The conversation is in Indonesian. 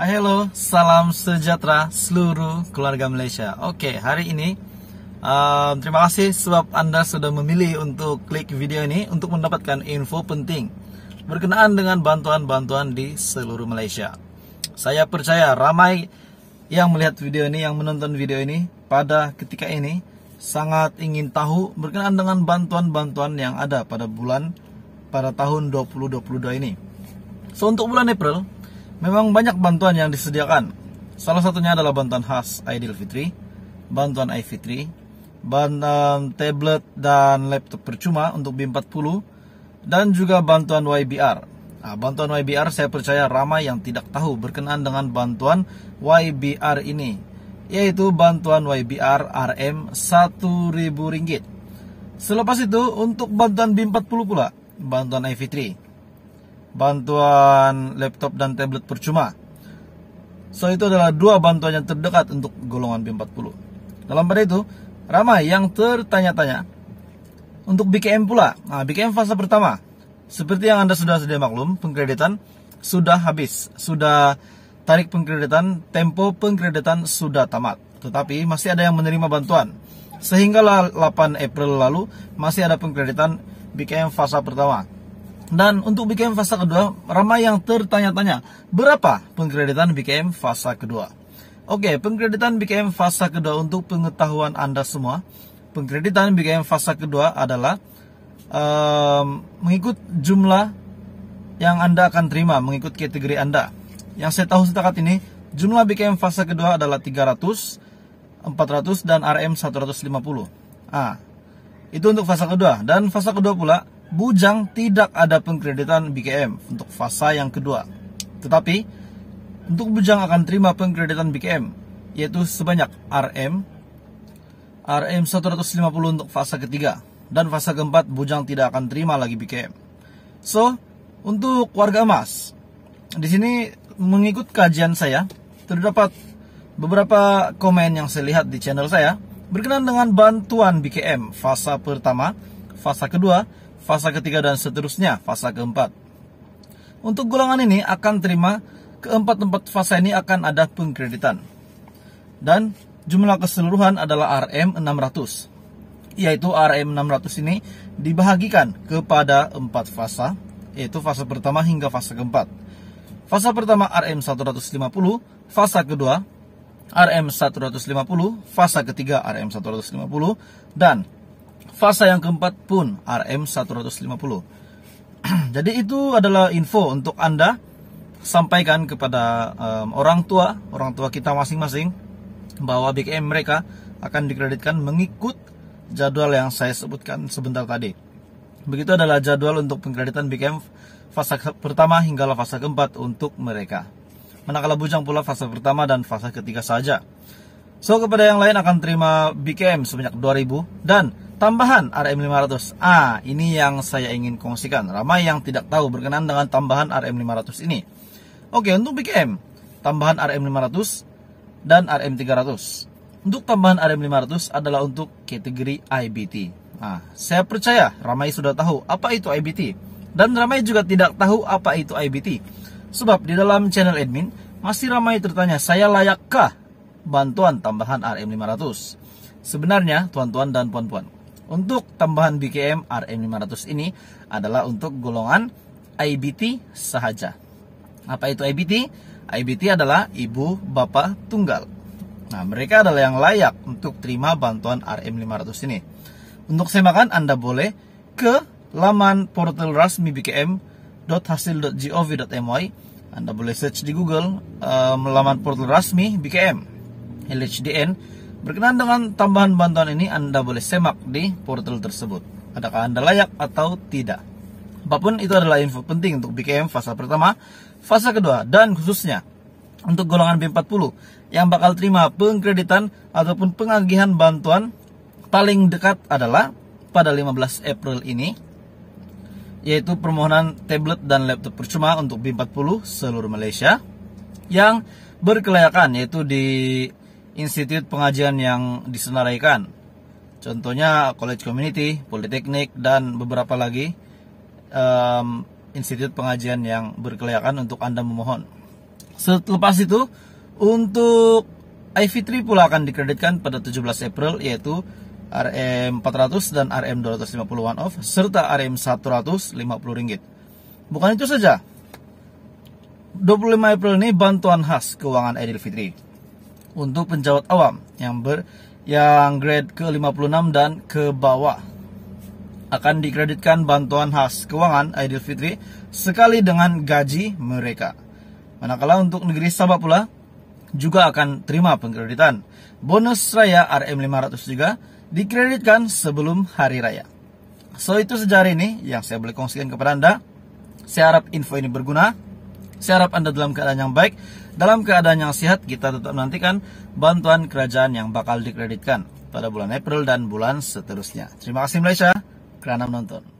Halo, salam sejahtera seluruh keluarga Malaysia Oke, hari ini um, Terima kasih sebab Anda sudah memilih untuk klik video ini Untuk mendapatkan info penting Berkenaan dengan bantuan-bantuan di seluruh Malaysia Saya percaya ramai yang melihat video ini, yang menonton video ini Pada ketika ini sangat ingin tahu berkenaan dengan bantuan-bantuan yang ada pada bulan pada tahun 2022 ini. So untuk bulan April Memang banyak bantuan yang disediakan. Salah satunya adalah bantuan khas Idul Fitri, bantuan iFitri, bantuan tablet dan laptop percuma untuk B40, dan juga bantuan YBR. Nah, bantuan YBR saya percaya ramai yang tidak tahu berkenaan dengan bantuan YBR ini, yaitu bantuan YBR RM 1000 ringgit. Selepas itu untuk bantuan b 40 pula, bantuan iFitri bantuan laptop dan tablet percuma. So itu adalah dua bantuan yang terdekat untuk golongan B40. Dalam pada itu, ramai yang tertanya-tanya untuk BKM pula. Nah, BKM fase pertama, seperti yang Anda sudah sedia maklum, pengkreditan sudah habis, sudah tarik pengkreditan, tempo pengkreditan sudah tamat. Tetapi masih ada yang menerima bantuan. Sehingga 8 April lalu masih ada pengkreditan BKM fase pertama dan untuk BKM fase kedua, ramai yang tertanya-tanya, berapa pengkreditan BKM fase kedua? Oke, pengkreditan BKM fase kedua untuk pengetahuan Anda semua, pengkreditan BKM fase kedua adalah um, mengikut jumlah yang Anda akan terima, mengikut kategori Anda. Yang saya tahu setakat ini, jumlah BKM fase kedua adalah 300, 400, dan RM 150. Ah, itu untuk fase kedua. Dan fase kedua pula, Bujang tidak ada pengkreditan BKM untuk fase yang kedua. Tetapi, untuk Bujang akan terima pengkreditan BKM, yaitu sebanyak RM, RM 150 untuk fase ketiga, dan fase keempat Bujang tidak akan terima lagi BKM. So, untuk warga emas, di sini mengikut kajian saya, terdapat beberapa komen yang saya lihat di channel saya, berkenan dengan bantuan BKM fase pertama, fasa kedua, fasa ketiga dan seterusnya, fasa keempat. Untuk golongan ini akan terima keempat-empat fasa ini akan ada pengkreditan. Dan jumlah keseluruhan adalah RM600. Yaitu RM600 ini dibahagikan kepada empat fasa, yaitu fasa pertama hingga fasa keempat. Fasa pertama RM150, fasa kedua RM150, fasa ketiga RM150, dan Fase yang keempat pun RM150. Jadi itu adalah info untuk Anda sampaikan kepada um, orang tua, orang tua kita masing-masing bahwa BKM mereka akan dikreditkan mengikut jadwal yang saya sebutkan sebentar tadi. Begitu adalah jadwal untuk pengkreditan BKM fase pertama hingga fase keempat untuk mereka. Manakala bujang pula fase pertama dan fase ketiga saja. So kepada yang lain akan terima BKM sebanyak 2000 dan Tambahan RM500. Ah, ini yang saya ingin kongsikan. Ramai yang tidak tahu berkenan dengan tambahan RM500 ini. Oke, untuk BKM, tambahan RM500 dan RM300. Untuk tambahan RM500 adalah untuk kategori IBT. Nah, saya percaya ramai sudah tahu apa itu IBT. Dan ramai juga tidak tahu apa itu IBT. Sebab di dalam channel admin, masih ramai tertanya, saya layakkah bantuan tambahan RM500? Sebenarnya, tuan-tuan dan puan-puan, untuk tambahan BKM RM500 ini adalah untuk golongan IBT sahaja. Apa itu IBT? IBT adalah ibu bapak tunggal. Nah, mereka adalah yang layak untuk terima bantuan RM500 ini. Untuk semakan Anda boleh ke laman portal rasmi bkm.hasil.gov.my. Anda boleh search di Google um, laman portal rasmi BKM LHDN berkenaan dengan tambahan bantuan ini, Anda boleh semak di portal tersebut. Adakah Anda layak atau tidak? Apapun itu adalah info penting untuk BKM fase pertama, fase kedua, dan khususnya untuk golongan B40 yang bakal terima pengkreditan ataupun pengagihan bantuan paling dekat adalah pada 15 April ini yaitu permohonan tablet dan laptop percuma untuk B40 seluruh Malaysia yang berkelayakan yaitu di institut pengajian yang disenaraikan. Contohnya College Community, Politeknik, dan beberapa lagi um, institut pengajian yang berkelayakan untuk Anda memohon. Setelah itu, untuk IV3 pula akan dikreditkan pada 17 April yaitu RM400 dan RM250 one off serta RM150 ringgit. Bukan itu saja. 25 April ini bantuan khas keuangan Idul Fitri untuk penjawat awam yang ber yang grade ke-56 dan ke bawah akan dikreditkan bantuan khas keuangan Idul Fitri sekali dengan gaji mereka. Manakala untuk negeri Sabah pula juga akan terima pengkreditan. Bonus raya RM500 juga dikreditkan sebelum hari raya. So itu sejarah ini yang saya boleh kongsikan kepada Anda. Saya harap info ini berguna. Saya harap Anda dalam keadaan yang baik, dalam keadaan yang sehat, kita tetap nantikan bantuan kerajaan yang bakal dikreditkan pada bulan April dan bulan seterusnya. Terima kasih Malaysia kerana menonton.